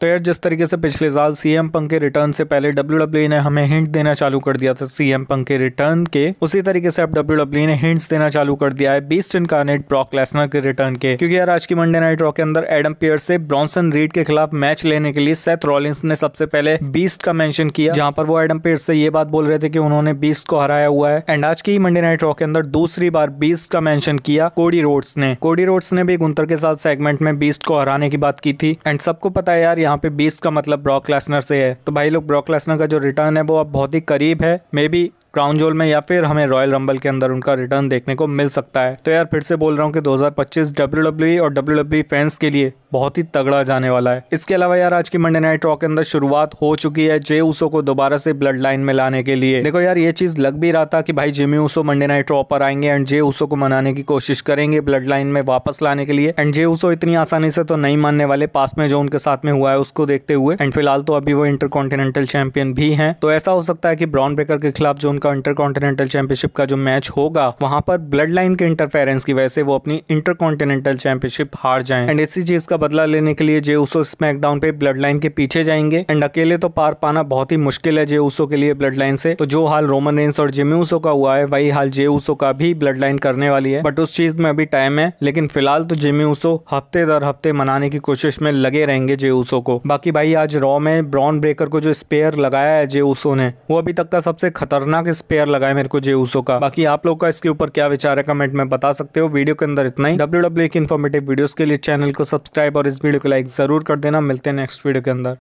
तो यार जिस तरीके से पिछले साल सी एम पंक के रिटर्न से पहले डब्ल्यू e ने हमें हिंट देना चालू कर दिया था सी एम पंक के रिटर्न के उसी तरीके से अब डब्ल्यू e ने हिंट्स देना चालू कर दिया है बीस्ट इनकारनेट ब्रॉक लेसनर के रिटर्न के क्योंकि यार आज की मंडे नाइट रॉक के अंदर एडम पियर से ब्रॉन्सन रीड के खिलाफ मैच लेने के लिए सेथ रॉलिंस ने सबसे पहले बीस्ट का मेंशन किया जहां पर वो एडम पियर से ये बात बोल रहे थे कि उन्होंने बीस्ट को हराया हुआ है एंड आज की मंडे नाइट रॉक के अंदर दूसरी बार बीस्ट का मेंशन किया कोडी रोड्स ने कोडी रोड्स ने भी गुंतर के साथ सेगमेंट में बीस्ट को हराने की बात की थी एंड सबको पता है यार यहाँ पे बीस का मतलब ब्रॉक लेसनर से है तो भाई लोग ब्रॉक लेसनर का जो रिटर्न है वो अब बहुत ही करीब है मे बी क्राउन जोल में या फिर हमें रॉयल रंबल के अंदर उनका रिटर्न देखने को मिल सकता है तो यार फिर से बोल रहा हूँ कि 2025 डब्ल्यू e और डब्ल्यू फैंस e के लिए बहुत ही तगड़ा जाने वाला है इसके अलावा यार आज की मंडे नाइट रॉक के अंदर शुरुआत हो चुकी है जे ऊसो को दोबारा से ब्लड लाइन में लाने के लिए देखो यार ये चीज लग भी रहा था कि भाई Jimmy Uso Monday night Raw पर आएंगे एंड जे ऊसो को मनाने की कोशिश करेंगे ब्लड लाइन में वापस लाने के लिए एंड जे ऊसो इतनी आसानी से तो नहीं मानने वाले पास में जो उनके साथ में हुआ है उसको देखते हुए एंड फिलहाल तो अभी वो इंटर चैंपियन भी है तो ऐसा हो सकता है कि ब्राउन ब्रेकर के खिलाफ जो उनका इंटर कॉन्टिनेंटल चैंपियनशिप का जो मैच होगा वहां पर ब्लड लाइन के इंटरफेरेंस की वजह से वो अपनी इंटर कॉन्टिनेंटल चैंपियनशिप हार जाए एंड इसी चीज का बदला लेने के लिए जे उसो स्मैकडाउन पे ब्लड लाइन के पीछे जाएंगे एंड अकेले तो पार पाना बहुत ही मुश्किल है जे उसो के लिए ब्लड लाइन से तो जो हाल रोमन रेंस और जिमी उसो का हुआ है वही हाल जे उसो का भी ब्लड लाइन करने वाली है बट उस चीज में अभी टाइम है लेकिन फिलहाल तो जिमी उसो हफ्ते दर हफ्ते मनाने की कोशिश में लगे रहेंगे जे उसो को बाकी भाई आज रॉ में ब्रॉन ब्रेकर को जो स्पेयर लगाया है जे उसो ने वो अभी तक का सबसे खतरनाक के स्पेयर लगाए मेरे को जेउसो का बाकी आप लोग का इसके ऊपर क्या विचार है कमेंट में बता सकते हो वीडियो के अंदर इतना ही डब्ल्यू डब्ल्यू इन्फॉर्मेटिव वीडियो के लिए चैनल को सब्सक्राइब और इस वीडियो को लाइक जरूर कर देना मिलते हैं नेक्स्ट वीडियो के अंदर